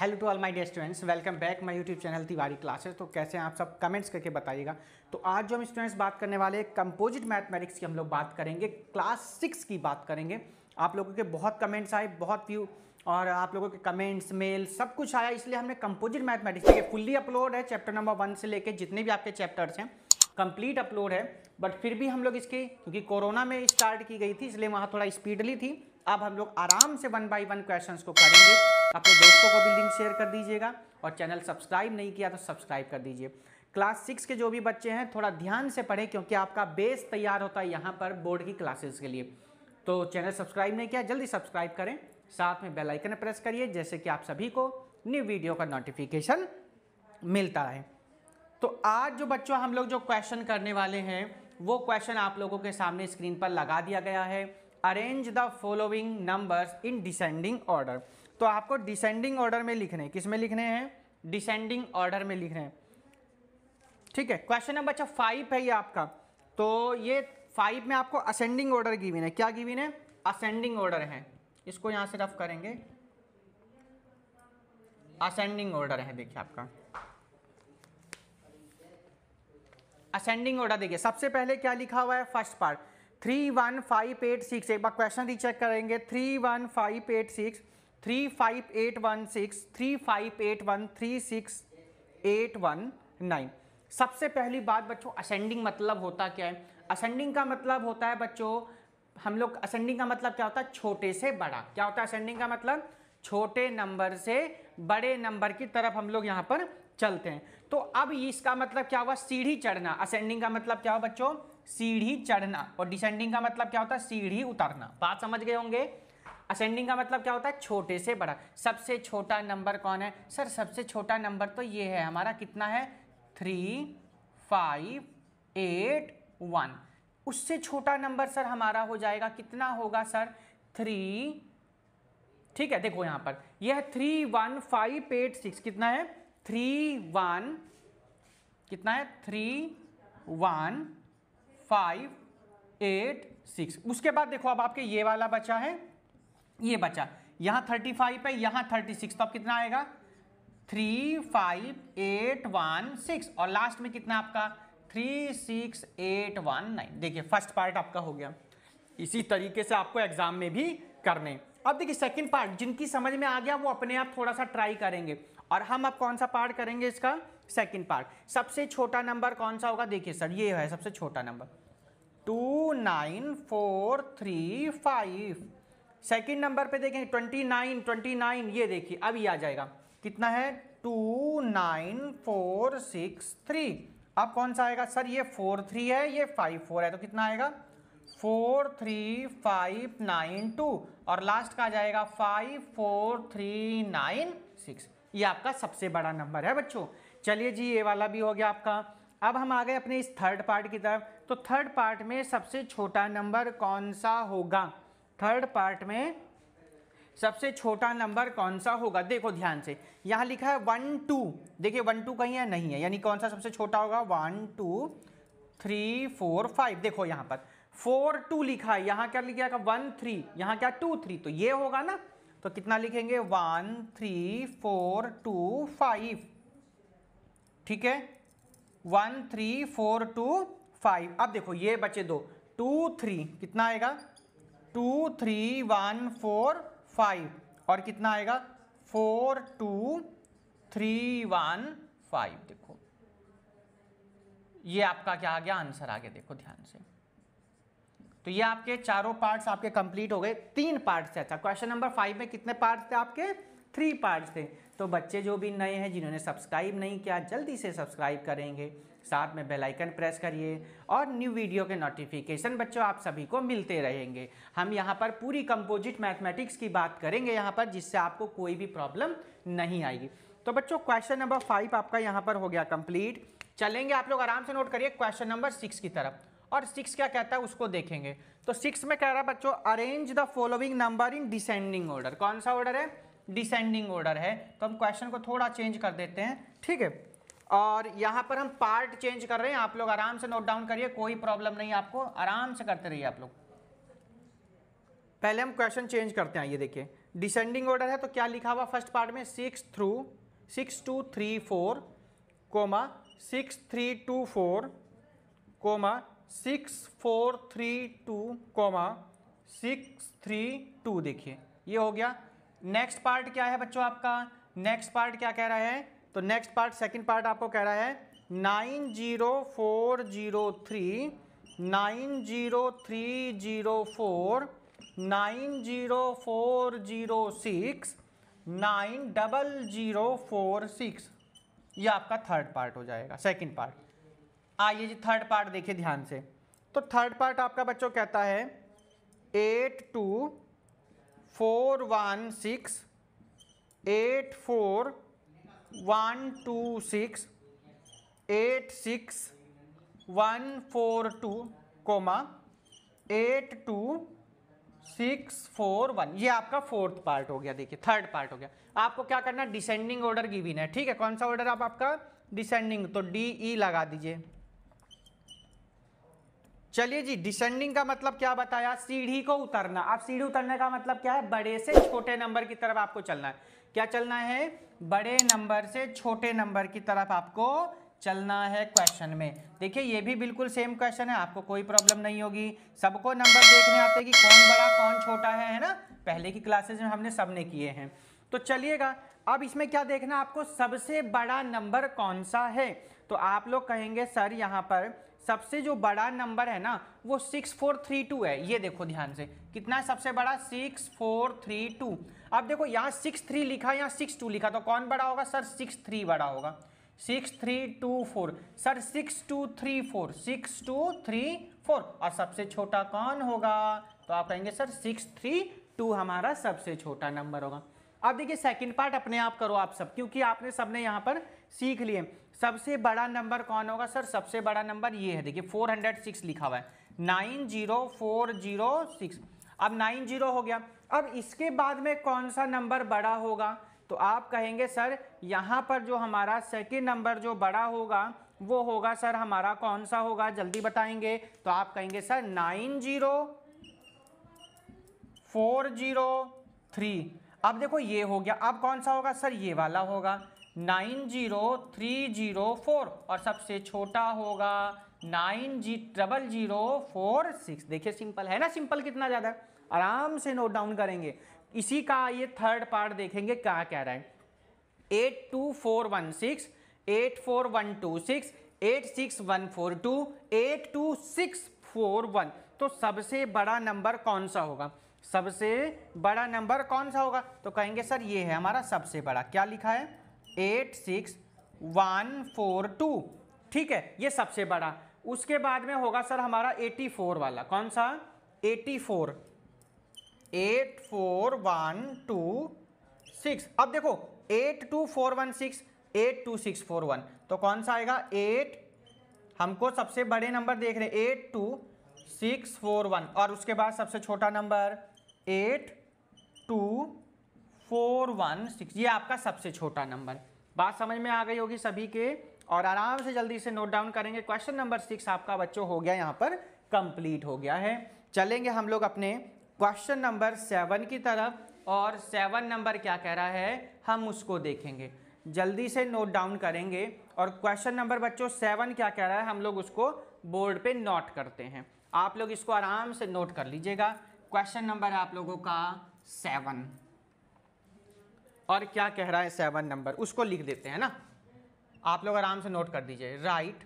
hello to all my dear students welcome back my YouTube channel Tiwari classes तो कैसे हैं आप सब कमेंट्स करके बताइएगा तो आज जो हम स्टूडेंट्स बात करने वाले हैं कंपोजिट मैथमेटिक्स की हम लोग बात करेंगे क्लास सिक्स की बात करेंगे आप लोगों के बहुत कमेंट्स आए बहुत व्यू और आप लोगों के कमेंट्स मेल सब कुछ आया इसलिए हमने कंपोजिट मैथमेटिक्स के फुल्ली अपलोड है चैप्टर नंबर वन से लेकर जितने भी आपके चैप्टर्स हैं कंप्लीट अपलोड है बट फिर भी हम लोग इसके क्योंकि कोरोना में स्टार्ट की गई थी इसलिए वहाँ थोड़ा स्पीडली थी अब हम लोग आराम से वन बाई वन क्वेश्चन को करेंगे अपने दोस्तों को भी लिंक शेयर कर दीजिएगा और चैनल सब्सक्राइब नहीं किया तो सब्सक्राइब कर दीजिए क्लास सिक्स के जो भी बच्चे हैं थोड़ा ध्यान से पढ़ें क्योंकि आपका बेस तैयार होता है यहाँ पर बोर्ड की क्लासेस के लिए तो चैनल सब्सक्राइब नहीं किया जल्दी सब्सक्राइब करें साथ में बेल आइकन प्रेस करिए जैसे कि आप सभी को न्यू वीडियो का नोटिफिकेशन मिलता है तो आज जो बच्चों हम लोग जो क्वेश्चन करने वाले हैं वो क्वेश्चन आप लोगों के सामने स्क्रीन पर लगा दिया गया है arrange the following numbers in descending order तो आपको डिसेंडिंग ऑर्डर में लिखने किस में लिखने हैं डिसेंडिंग ऑर्डर में लिखने हैं ठीक है क्वेश्चन नंबर अच्छा फाइव है ये आपका तो ये फाइव में आपको असेंडिंग ऑर्डर गिविन है क्या गिविन है असेंडिंग ऑर्डर है इसको यहां से रफ करेंगे असेंडिंग ऑर्डर है देखिए आपका असेंडिंग ऑर्डर देखिए सबसे पहले क्या लिखा हुआ है first part three one five eight six एक बार क्वेश्चन चेक करेंगे three one five eight six three five eight one six three five eight one three six eight one nine सबसे पहली बात बच्चों असेंडिंग मतलब होता क्या है असेंडिंग का मतलब होता है बच्चों हम लोग असेंडिंग का मतलब क्या होता है छोटे से बड़ा क्या होता है असेंडिंग का मतलब छोटे नंबर से बड़े नंबर की तरफ हम लोग यहाँ पर चलते हैं तो अब इसका मतलब क्या हुआ सीढ़ी चढ़ना असेंडिंग का मतलब क्या हुआ बच्चों सीढ़ी चढ़ना और डिसेंडिंग का मतलब क्या होता है सीढ़ी उतरना बात समझ गए होंगे असेंडिंग का मतलब क्या होता है छोटे से बड़ा सबसे छोटा नंबर कौन है सर सबसे छोटा नंबर तो ये है हमारा कितना है थ्री फाइव एट वन उससे छोटा नंबर सर हमारा हो जाएगा कितना होगा सर थ्री ठीक है देखो यहाँ पर यह three one five eight six कितना है थ्री वन कितना है three one five eight six उसके बाद देखो अब आपके ये वाला बचा है ये बचा यहाँ थर्टी फाइव है यहाँ थर्टी सिक्स तो अब कितना आएगा three five eight one six और लास्ट में कितना आपका three six eight one nine देखिए फर्स्ट पार्ट आपका हो गया इसी तरीके से आपको एग्जाम में भी करने अब देखिए सेकंड पार्ट जिनकी समझ में आ गया वो अपने आप थोड़ा सा ट्राई करेंगे और हम अब कौन सा पार्ट करेंगे इसका सेकंड पार्ट सबसे छोटा नंबर कौन सा होगा देखिए सर ये है सबसे छोटा number two nine four three five second number पे देखें ट्वेंटी नाइन ट्वेंटी नाइन ये देखिए अब ये आ जाएगा कितना है two nine four six three अब कौन सा आएगा सर ये फोर थ्री है ये फाइव फोर है तो कितना आएगा four three five nine two और लास्ट का आ जाएगा five four three nine six ये आपका सबसे बड़ा नंबर है बच्चों चलिए जी ये वाला भी हो गया आपका अब हम आ गए अपने इस थर्ड पार्ट की तरफ तो थर्ड पार्ट में सबसे छोटा नंबर कौन सा होगा थर्ड पार्ट में सबसे छोटा नंबर कौन सा होगा देखो ध्यान से यहाँ लिखा है वन टू देखिए वन टू कहीं है नहीं है यानी कौन सा सबसे छोटा होगा one two three four five देखो यहाँ पर फोर टू लिखा है यहां क्या लिखा वन थ्री यहां क्या टू थ्री तो ये होगा ना तो कितना लिखेंगे one three four two five ठीक है one three four two five अब देखो ये बचे दो टू थ्री कितना आएगा two three one four five और कितना आएगा four two three one five देखो ये आपका क्या आ गया आंसर आ गया देखो ध्यान से तो ये आपके चारों पार्ट्स आपके कंप्लीट हो गए तीन पार्ट्स थे अच्छा क्वेश्चन नंबर फाइव में कितने पार्ट्स थे आपके थ्री पार्ट्स थे तो बच्चे जो भी नए हैं जिन्होंने सब्सक्राइब नहीं किया जल्दी से सब्सक्राइब करेंगे साथ में बेल आइकन प्रेस करिए और न्यू वीडियो के नोटिफिकेशन बच्चों आप सभी को मिलते रहेंगे हम यहाँ पर पूरी कंपोजिट मैथमेटिक्स की बात करेंगे यहाँ पर जिससे आपको कोई भी प्रॉब्लम नहीं आएगी तो बच्चों क्वेश्चन नंबर फाइव आपका यहाँ पर हो गया कंप्लीट चलेंगे आप लोग आराम से नोट करिए क्वेश्चन नंबर सिक्स की तरफ और सिक्स क्या कहता है उसको देखेंगे तो सिक्स में कह रहा है बच्चों arrange the following number in descending order कौन सा ऑर्डर है डिसेंडिंग ऑर्डर है तो हम क्वेश्चन को थोड़ा चेंज कर देते हैं ठीक है और यहाँ पर हम पार्ट चेंज कर रहे हैं आप लोग आराम से नोट डाउन करिए कोई प्रॉब्लम नहीं आपको आराम से करते रहिए आप लोग पहले हम क्वेश्चन चेंज करते हैं ये देखिए डिसेंडिंग ऑर्डर है तो क्या लिखा हुआ फर्स्ट पार्ट में six through six two three four comma six three two four comma six four three two comma six three two देखिए ये हो गया नेक्स्ट पार्ट क्या है बच्चों आपका नेक्स्ट पार्ट क्या कह रहा है तो नेक्स्ट पार्ट सेकंड पार्ट आपको कह रहा है nine zero four zero three nine zero three zero four nine zero four zero six nine double zero four six ये आपका थर्ड पार्ट हो जाएगा सेकंड पार्ट आइए जी थर्ड पार्ट देखिए ध्यान से तो थर्ड पार्ट आपका बच्चों कहता है eight two four one six eight four one two six eight six one four two comma eight two six four one ये आपका फोर्थ पार्ट हो गया देखिए थर्ड पार्ट हो गया आपको क्या करना डिसेंडिंग ऑर्डर गिविन है ठीक है कौन सा ऑर्डर आप आपका डिसेंडिंग तो डी ई e लगा दीजिए चलिए जी डिसेंडिंग का मतलब क्या बताया सीढ़ी को उतरना आप सीढ़ी उतरने का मतलब क्या है बड़े से छोटे नंबर की तरफ आपको चलना है क्या चलना है बड़े नंबर से छोटे नंबर की तरफ आपको चलना है क्वेश्चन में देखिए ये भी बिल्कुल सेम क्वेश्चन है आपको कोई प्रॉब्लम नहीं होगी सबको नंबर देखने आते कि कौन बड़ा कौन छोटा है है ना पहले की क्लासेज में हमने सबने किए हैं तो चलिएगा अब इसमें क्या देखना आपको सबसे बड़ा नंबर कौन सा है तो आप लोग कहेंगे सर यहाँ पर सबसे जो बड़ा नंबर है ना वो सिक्स फोर थ्री टू है ये देखो ध्यान से कितना है सबसे बड़ा सिक्स फोर थ्री टू अब देखो यहाँ सिक्स थ्री लिखा यहाँ सिक्स टू लिखा तो कौन बड़ा होगा सर सिक्स थ्री बड़ा होगा six three two four sir six two three four six two three four और सबसे छोटा कौन होगा तो आप कहेंगे सर सिक्स थ्री टू हमारा सबसे छोटा नंबर होगा अब देखिए सेकंड पार्ट अपने आप करो आप सब क्योंकि आपने सबने यहाँ पर सीख लिए सबसे बड़ा नंबर कौन होगा सर सबसे बड़ा नंबर ये है देखिए 406 लिखा हुआ है nine zero zero four six अब नाइन जीरो हो गया अब इसके बाद में कौन सा नंबर बड़ा होगा तो आप कहेंगे सर यहाँ पर जो हमारा सेकेंड नंबर जो बड़ा होगा वो होगा सर हमारा कौन सा होगा जल्दी बताएंगे तो आप कहेंगे sir nine zero four zero three अब देखो ये हो गया अब कौन सा होगा सर ये वाला होगा nine zero three zero four और सबसे छोटा होगा नाइन जी ट्रबल जीरो फोर सिक्स देखिए सिंपल है ना सिंपल कितना ज़्यादा आराम से नोट डाउन करेंगे इसी का ये थर्ड पार्ट देखेंगे क्या कह रहा है eight two four one six eight four one two six eight six one four two eight two six four one तो सबसे बड़ा नंबर कौन सा होगा सबसे बड़ा नंबर कौन सा होगा तो कहेंगे सर ये है हमारा सबसे बड़ा क्या लिखा है eight six one four two ठीक है ये सबसे बड़ा उसके बाद में होगा सर हमारा एटी फोर वाला कौन सा eighty four eight four one two six अब देखो eight two four one six eight two six four one तो कौन सा आएगा एट हमको सबसे बड़े नंबर देख रहे हैं eight two six four one और उसके बाद सबसे छोटा number eight two four one six ये आपका सबसे छोटा नंबर बात समझ में आ गई होगी सभी के और आराम से जल्दी से नोट डाउन करेंगे क्वेश्चन नंबर सिक्स आपका बच्चों हो गया यहाँ पर कंप्लीट हो गया है चलेंगे हम लोग अपने क्वेश्चन नंबर सेवन की तरफ और सेवन नंबर क्या कह रहा है हम उसको देखेंगे जल्दी से नोट डाउन करेंगे और क्वेश्चन नंबर बच्चों सेवन क्या कह रहा है हम लोग उसको बोर्ड पे नोट करते हैं आप लोग इसको आराम से नोट कर लीजिएगा क्वेश्चन नंबर आप लोगों का सेवन और क्या कह रहा है सेवन नंबर उसको लिख देते हैं ना आप लोग आराम से नोट कर दीजिए राइट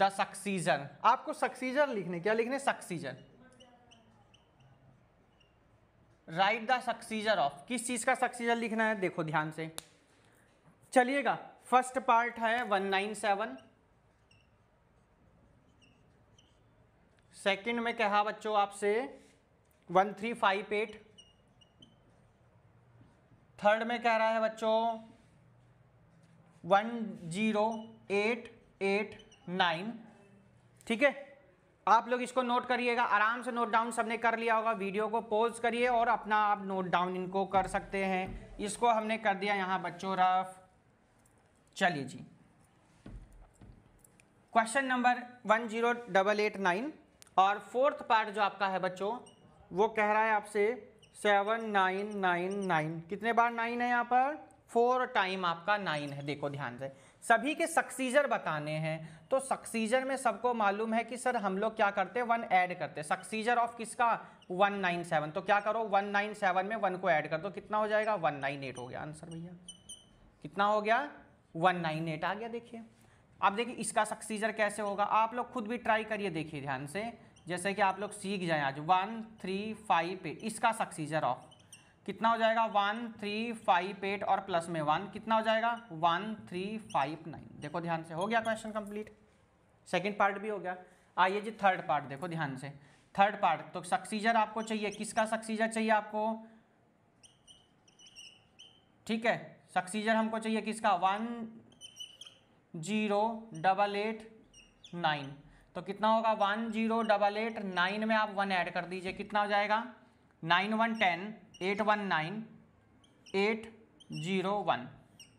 द सक्सीजन आपको सक्सीजन लिखने क्या लिखने successor write the successor of किस चीज का सक्सीजर लिखना है देखो ध्यान से चलिएगा फर्स्ट पार्ट है वन नाइन सेवन सेकंड में कहा बच्चों आपसे one three five eight third में कह रहा है बच्चों one zero eight eight nine ठीक है आप लोग इसको नोट करिएगा आराम से नोट डाउन सबने कर लिया होगा वीडियो को पॉज करिए और अपना आप नोट डाउन इनको कर सकते हैं इसको हमने कर दिया यहाँ बच्चों रफ चलिए जी question number one zero double eight nine और फोर्थ पार्ट जो आपका है बच्चों वो कह रहा है आपसे सेवन नाइन नाइन नाइन कितने बार नाइन है यहाँ पर फोर टाइम आपका नाइन है देखो ध्यान से सभी के सक्सीजर बताने हैं तो सक्सीजर में सबको मालूम है कि सर हम लोग क्या करते हैं वन ऐड करते हैं सक्सीजर ऑफ किसका वन नाइन सेवन तो क्या करो वन नाइन सेवन में वन को ऐड कर दो कितना हो जाएगा वन नाइन एट हो गया आंसर भैया कितना हो गया वन नाइन एट आ गया देखिए अब देखिए इसका सक्सीजर कैसे होगा आप लोग खुद भी ट्राई करिए देखिए ध्यान से जैसे कि आप लोग सीख जाए आज वन थ्री फाइव एट इसका सक्सीजर ऑफ कितना हो जाएगा वन थ्री फाइव एट और प्लस में वन कितना हो जाएगा वन थ्री फाइव नाइन देखो ध्यान से हो गया क्वेश्चन कंप्लीट सेकंड पार्ट भी हो गया आइए जी थर्ड पार्ट देखो ध्यान से थर्ड पार्ट तो सक्सीजर आपको चाहिए किसका सक्सीजर चाहिए आपको ठीक है सक्सीजर हमको चाहिए किसका one zero double eight nine तो कितना होगा one zero double eight nine में आप वन ऐड कर दीजिए कितना हो जाएगा nine one ten eight one nine eight zero one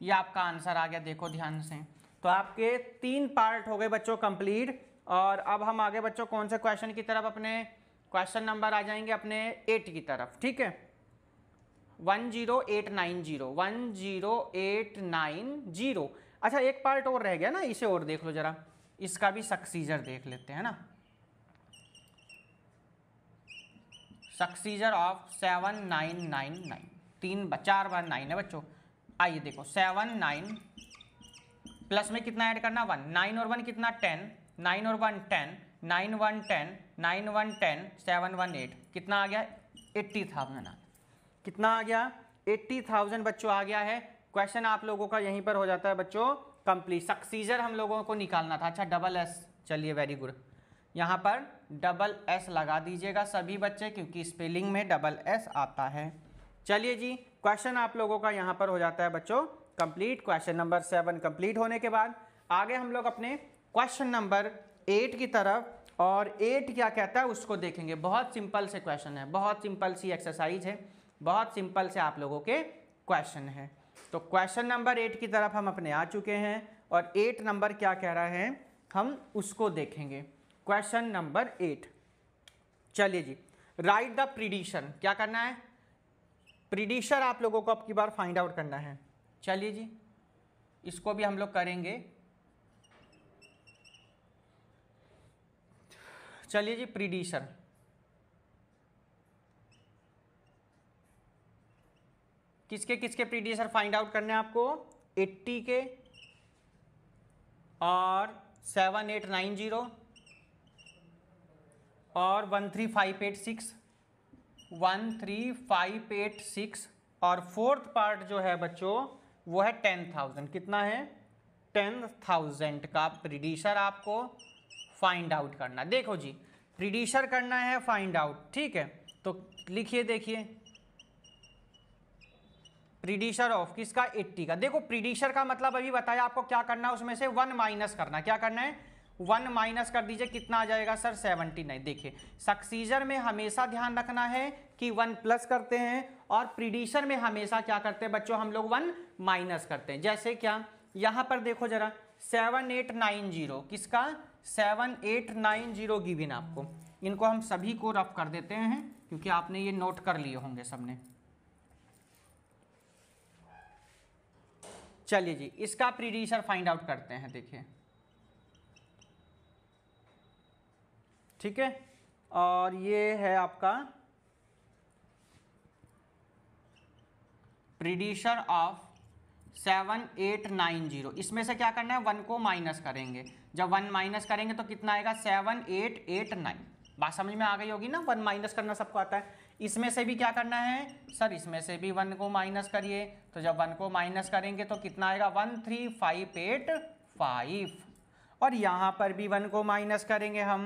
ये आपका आंसर आ गया देखो ध्यान से तो आपके तीन पार्ट हो गए बच्चों कंप्लीट और अब हम आगे बच्चों कौन से क्वेश्चन की तरफ अपने क्वेश्चन नंबर आ जाएंगे अपने एट की तरफ ठीक है one zero eight nine zero one zero eight nine zero अच्छा एक पार्ट और रह गया ना इसे और देख लो जरा इसका भी सक्सीजर देख लेते हैं ना successor of seven nine nine nine तीन चार बार नाइन है बच्चों आइए देखो सेवन नाइन प्लस में कितना ऐड करना वन नाइन और वन कितना टेन नाइन और one ten nine one ten nine one ten seven one eight कितना आ गया एट्टी थाउजेंड आ कितना आ गया एट्टी थाउजेंड बच्चों आ गया है क्वेश्चन आप लोगों का यहीं पर हो जाता है बच्चों कंप्लीट सक्सीजर हम लोगों को निकालना था अच्छा डबल एस चलिए वेरी गुड यहाँ पर डबल एस लगा दीजिएगा सभी बच्चे क्योंकि स्पेलिंग में डबल एस आता है चलिए जी क्वेश्चन आप लोगों का यहाँ पर हो जाता है बच्चों complete question number seven complete होने के बाद आगे हम लोग अपने क्वेश्चन नंबर एट की तरफ और एट क्या कहता है उसको देखेंगे बहुत सिंपल से क्वेश्चन है बहुत सिंपल सी एक्सरसाइज है बहुत सिंपल से आप लोगों के क्वेश्चन है तो क्वेश्चन नंबर एट की तरफ हम अपने आ चुके हैं और एट नंबर क्या कह रहा है हम उसको देखेंगे क्वेश्चन नंबर एट चलिए जी राइट द प्रिडिशन क्या करना है प्रिडिशन आप लोगों को अब की बार फाइंड आउट करना है चलिए जी इसको भी हम लोग करेंगे चलिए जी प्रिडिशन किसके किसके प्रीडिसर फाइंड आउट करने हैं आपको 80 के और 7890 और one three five eight six और फोर्थ पार्ट जो है बच्चों वो है टेन थाउजेंड कितना है टेन थाउजेंड का प्रीडिशर आपको फाइंड आउट करना देखो जी प्रीडिशर करना है फाइंड आउट ठीक है तो लिखिए देखिए प्रीडिशर ऑफ किसका 80 का देखो प्रीडिशर का मतलब अभी बताया आपको क्या करना है उसमें से वन माइनस करना क्या करना है वन माइनस कर दीजिए कितना आ जाएगा सर सेवनटी नाइन देखिए सक्सीजर में हमेशा ध्यान रखना है कि वन प्लस करते हैं और प्रीडिशर में हमेशा क्या करते हैं बच्चों हम लोग वन माइनस करते हैं जैसे क्या यहाँ पर देखो जरा सेवन एट नाइन जीरो किसका seven eight nine zero given आपको इनको हम सभी को रफ कर देते हैं क्योंकि आपने ये नोट कर लिए होंगे सबने चलिए जी इसका प्रीडिसर फाइंड आउट करते हैं देखिए ठीक है और ये है आपका predecessor of seven eight nine zero इसमें से क्या करना है वन को माइनस करेंगे जब वन माइनस करेंगे तो कितना आएगा सेवन एट एट नाइन बात समझ में आ गई होगी ना वन माइनस करना सबको आता है इसमें से भी क्या करना है सर इसमें से भी वन को माइनस करिए तो जब वन को माइनस करेंगे तो कितना आएगा one three five eight five और यहाँ पर भी वन को माइनस करेंगे हम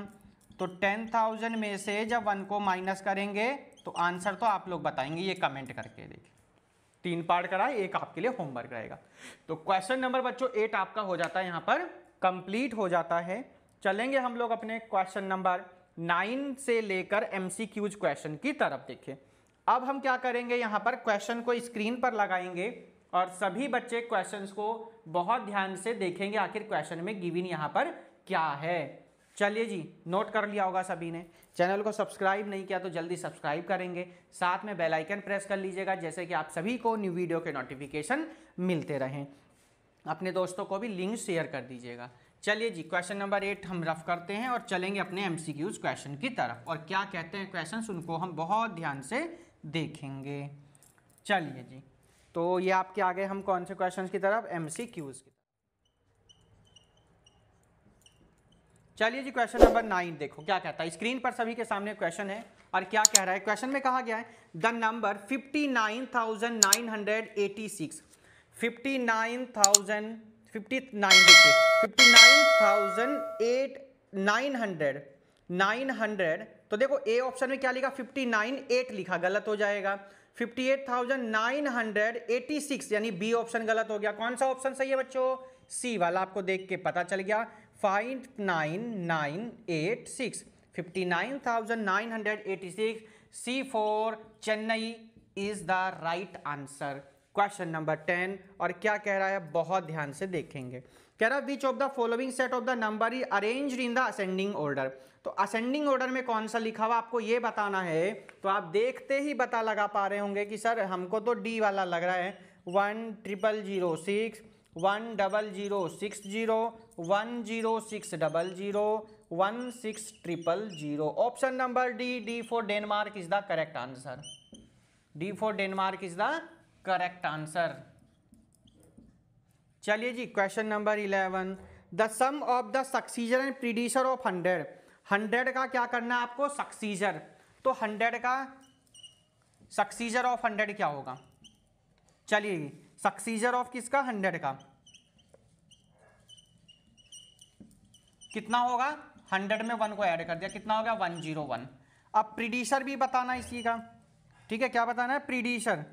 तो टेन थाउजेंड में से जब वन को माइनस करेंगे तो आंसर तो आप लोग बताएंगे ये कमेंट करके देखिए तीन पार्ट कराए एक आपके लिए होमवर्क रहेगा तो क्वेश्चन नंबर बच्चों एट आपका हो जाता है यहाँ पर कंप्लीट हो जाता है चलेंगे हम लोग अपने क्वेश्चन नंबर नाइन से लेकर एम क्वेश्चन की तरफ देखें अब हम क्या करेंगे यहाँ पर क्वेश्चन को स्क्रीन पर लगाएंगे और सभी बच्चे क्वेश्चंस को बहुत ध्यान से देखेंगे आखिर क्वेश्चन में गिविन यहाँ पर क्या है चलिए जी नोट कर लिया होगा सभी ने चैनल को सब्सक्राइब नहीं किया तो जल्दी सब्सक्राइब करेंगे साथ में बेल आइकन प्रेस कर लीजिएगा जैसे कि आप सभी को न्यू वीडियो के नोटिफिकेशन मिलते रहें अपने दोस्तों को भी लिंक शेयर कर दीजिएगा चलिए जी क्वेश्चन नंबर एट हम रफ करते हैं और चलेंगे अपने एम क्वेश्चन की तरफ और क्या कहते हैं क्वेश्चन उनको हम बहुत ध्यान से देखेंगे चलिए जी तो ये आपके आगे हम कौन से क्वेश्चन की तरफ एम की चलिए जी क्वेश्चन नंबर नाइन देखो क्या कहता है स्क्रीन पर सभी के सामने क्वेश्चन है और क्या कह रहा है क्वेश्चन में कहा गया है the number 59,986 thousand fifty nine देखिए fifty nine thousand eight nine hundred nine hundred तो देखो ए ऑप्शन में क्या लिखा फिफ्टी नाइन एट लिखा गलत हो जाएगा fifty eight thousand nine hundred eighty six यानी बी ऑप्शन गलत हो गया कौन सा ऑप्शन सही है बच्चों सी वाला आपको देख के पता चल गया five nine nine eight six fifty nine thousand nine hundred eighty six C for Chennai is the right answer question number ten और क्या कह रहा है बहुत ध्यान से देखेंगे कह रहा है which of the following set of the number ही arrange in the ascending order तो असेंडिंग ऑर्डर में कौन सा लिखा हुआ आपको ये बताना है तो आप देखते ही बता लगा पा रहे होंगे कि सर हमको तो डी वाला लग रहा है one triple zero six one double zero six zero one zero six double zero one six triple zero option number D D for Denmark is the correct answer D for Denmark is the correct answer चलिए जी question number eleven the sum of the successor and predecessor of hundred hundred का क्या करना है आपको सक्सीजर तो hundred का सक्सीजर of hundred क्या होगा चलिए सक्सीजर ऑफ किसका हंड्रेड का कितना होगा हंड्रेड में वन को ऐड कर दिया कितना हो गया वन जीरो वन अब प्रीडीसर भी बताना इसी का ठीक है क्या बताना है प्रीडीसर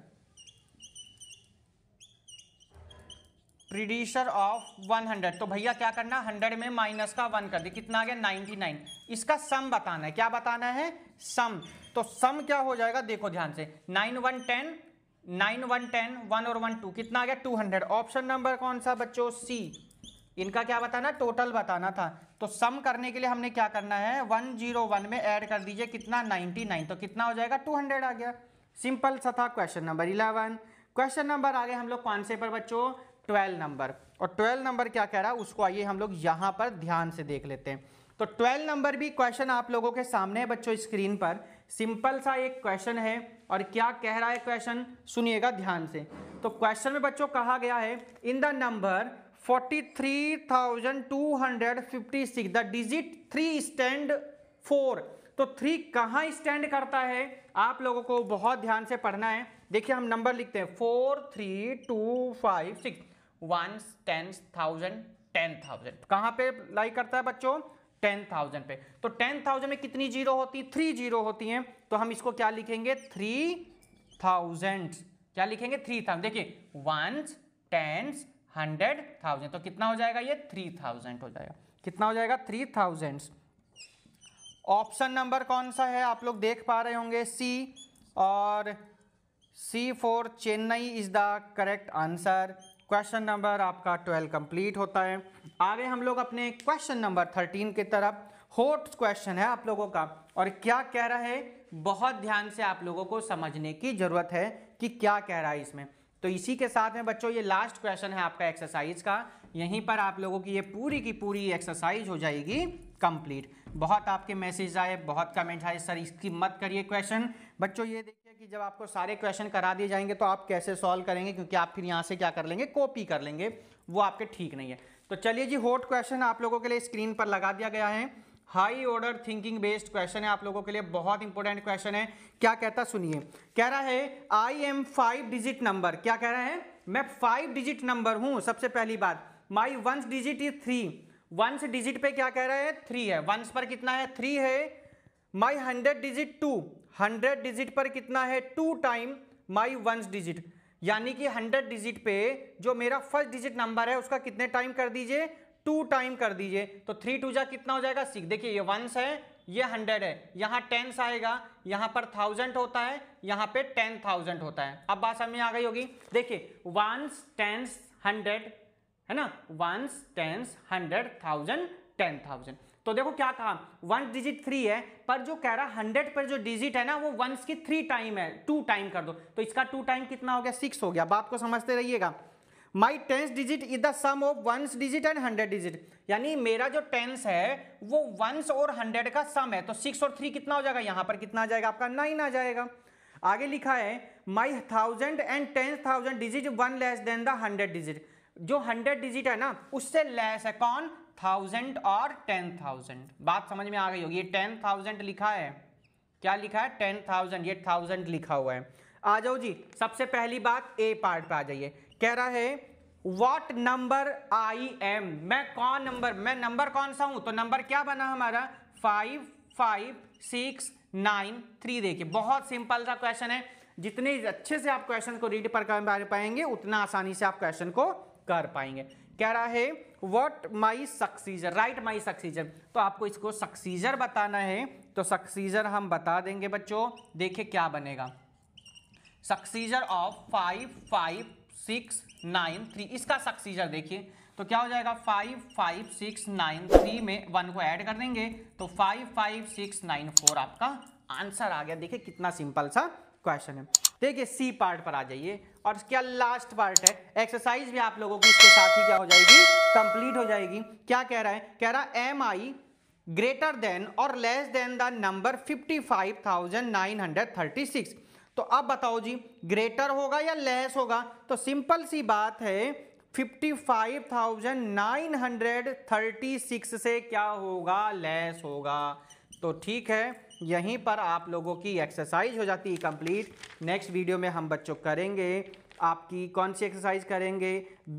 प्रीडिशर ऑफ 100 तो भैया क्या करना 100 में माइनस का वन कर दी कितना आ गया 99 इसका सम बताना है क्या बताना है सम तो सम क्या हो जाएगा देखो ध्यान से nine one ten nine one ten one और वन टू कितना आ गया 200 हंड्रेड ऑप्शन नंबर कौन सा बच्चों सी इनका क्या बताना टोटल बताना था तो सम करने के लिए हमने क्या करना है वन जीरो वन में ऐड कर दीजिए कितना नाइन्टी नाइन तो कितना हो जाएगा टू हंड्रेड आ गया सिंपल सा था question number eleven question number आ आगे हम लोग कौन से पर बच्चों ट्वेल्व नंबर और ट्वेल्व नंबर क्या कह रहा है उसको आइए हम लोग यहाँ पर ध्यान से देख लेते हैं तो ट्वेल्व नंबर भी क्वेश्चन आप लोगों के सामने है बच्चों स्क्रीन पर सिंपल सा एक क्वेश्चन है और क्या कह रहा है क्वेश्चन सुनिएगा ध्यान से तो क्वेश्चन में बच्चों कहा गया है in the number 43,256 the digit three stand for तो थ्री कहाँ स्टैंड करता है आप लोगों को बहुत ध्यान से पढ़ना है देखिए हम नंबर लिखते हैं four three two five six ones tens thousand ten thousand कहाँ पे लाई करता है बच्चों टेन थाउजेंड पे तो टेन थाउजेंड में कितनी जीरो होती है थ्री जीरो होती हैं तो हम इसको क्या लिखेंगे थ्री थाउजेंड क्या लिखेंगे थ्री थाउजेंड देखिए वंस टेंस हंड्रेड थाउजेंड तो कितना हो जाएगा ये थ्री थाउजेंड हो जाएगा कितना हो जाएगा थ्री थाउजेंड ऑप्शन नंबर कौन सा है आप लोग देख पा रहे होंगे सी और C for Chennai is the correct answer question number आपका ट्वेल्व कंप्लीट होता है आगे हम लोग अपने क्वेश्चन नंबर थर्टीन की तरफ होट क्वेश्चन है आप लोगों का और क्या कह रहा है बहुत ध्यान से आप लोगों को समझने की ज़रूरत है कि क्या कह रहा है इसमें तो इसी के साथ में बच्चों ये लास्ट क्वेश्चन है आपका एक्सरसाइज का यहीं पर आप लोगों की ये पूरी की पूरी एक्सरसाइज हो जाएगी कंप्लीट बहुत आपके मैसेज आए बहुत कमेंट आए सर इसकी मत करिए क्वेश्चन बच्चों ये कि जब आपको सारे क्वेश्चन करा दिए जाएंगे तो आप कैसे सॉल्व करेंगे क्योंकि आप फिर यहाँ से क्या कर लेंगे कॉपी कर लेंगे वो आपके ठीक नहीं है तो चलिए जी होट क्वेश्चन आप लोगों के लिए स्क्रीन पर लगा दिया गया है high order thinking based question है आप लोगों के लिए बहुत इंपॉर्टेंट क्वेश्चन है क्या कहता सुनिए कह रहा है I am five digit number क्या कह रहा है मैं फाइव डिजिट नंबर हूं सबसे पहली बात my ones digit is three ones digit पे क्या कह रहा है थ्री है वंस पर कितना है थ्री है my hundred digit two hundred digit पर कितना है two time my ones digit यानी कि हंड्रेड डिजिट पे जो मेरा फर्स्ट डिजिट नंबर है उसका कितने टाइम कर दीजिए टू टाइम कर दीजिए तो थ्री टू जा कितना हो जाएगा सिक्स देखिए ये वंस है ये हंड्रेड है यहाँ टेंस आएगा यहाँ पर थाउजेंड होता है यहाँ पे टेन थाउजेंड होता है अब बात समझ में आ गई होगी देखिए वंस टेंस हंड्रेड है ना ones tens hundred thousand ten thousand तो देखो क्या कहा वन डिजिट थ्री है पर जो कह रहा हंड्रेड पर जो डिजिट है ना वो वंस की थ्री टाइम है टू टाइम कर दो तो इसका टू टाइम कितना हो गया सिक्स हो गया बात को समझते रहिएगा my tens digit is the sum of ones digit and hundred digit यानी मेरा जो टेंस है वो वंस और हंड्रेड का सम है तो सिक्स और थ्री कितना हो जाएगा यहां पर कितना आ जाएगा आपका नाइन आ जाएगा आगे लिखा है my thousand and ten thousand digit one less than the hundred digit जो हंड्रेड डिजिट है ना उससे लेस है कौन थाउजेंड और टेन थाउजेंड बात समझ में आ गई होगी ये टेन थाउजेंड लिखा है क्या लिखा है टेन थाउजेंड ये थाउजेंड लिखा हुआ है आ जाओ जी सबसे पहली बात ए पार्ट पे आ जाइए कह रहा है वॉट नंबर आई एम मैं कौन नंबर मैं नंबर कौन सा हूं तो नंबर क्या बना हमारा five five six nine three देखिए बहुत सिंपल सा क्वेश्चन है जितने अच्छे से आप क्वेश्चन को रीड पर कर पाएंगे उतना आसानी से आप क्वेश्चन को कर पाएंगे कह रहा है वट माई सक्सीजर राइट माई सक्सीजर तो आपको इसको सक्सीजर बताना है तो सक्सीजर हम बता देंगे बच्चों देखिए क्या बनेगा successor of five five six nine three इसका सक्सीजर देखिए तो क्या हो जाएगा five five six nine three में वन को ऐड कर देंगे तो five five six nine four आपका आंसर आ गया देखिए कितना सिंपल सा क्वेश्चन है ठीक है सी पार्ट पर आ जाइए और क्या लास्ट पार्ट है एक्सरसाइज भी आप लोगों की इसके साथ ही क्या हो जाएगी कंप्लीट हो जाएगी क्या कह रहा है कह रहा है एम आई ग्रेटर देन और less than the number fifty five thousand nine hundred thirty six तो अब बताओ जी ग्रेटर होगा या लेस होगा तो सिंपल सी बात है fifty five thousand nine hundred thirty six से क्या होगा लेस होगा तो ठीक है यहीं पर आप लोगों की एक्सरसाइज हो जाती है कंप्लीट नेक्स्ट वीडियो में हम बच्चों करेंगे आपकी कौन सी एक्सरसाइज करेंगे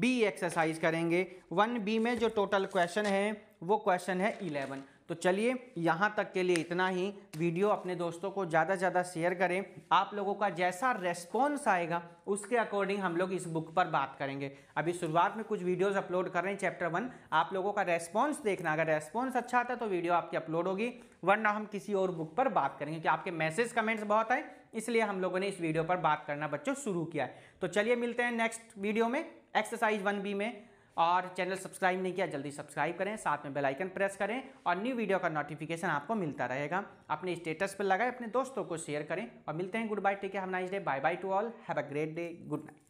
बी एक्सरसाइज करेंगे वन बी में जो टोटल क्वेश्चन है वो क्वेश्चन है इलेवन तो चलिए यहाँ तक के लिए इतना ही वीडियो अपने दोस्तों को ज़्यादा से ज़्यादा शेयर करें आप लोगों का जैसा रेस्पॉन्स आएगा उसके अकॉर्डिंग हम लोग इस बुक पर बात करेंगे अभी शुरुआत में कुछ वीडियोज़ अपलोड कर रहे हैं चैप्टर वन आप लोगों का रेस्पॉन्स देखना अगर रेस्पॉन्स अच्छा आता है तो वीडियो आपकी अपलोड होगी वरना हम किसी और बुक पर बात करेंगे क्योंकि आपके मैसेज कमेंट्स बहुत आए इसलिए हम लोगों ने इस वीडियो पर बात करना बच्चों शुरू किया है तो चलिए मिलते हैं नेक्स्ट वीडियो में एक्सरसाइज वन बी में और चैनल सब्सक्राइब नहीं किया जल्दी सब्सक्राइब करें साथ में बेल आइकन प्रेस करें और न्यू वीडियो का नोटिफिकेशन आपको मिलता रहेगा अपने स्टेटस पर लगाएं अपने दोस्तों को शेयर करें और मिलते हैं गुड बाय टेक है हम nice day bye bye to all have a great day good night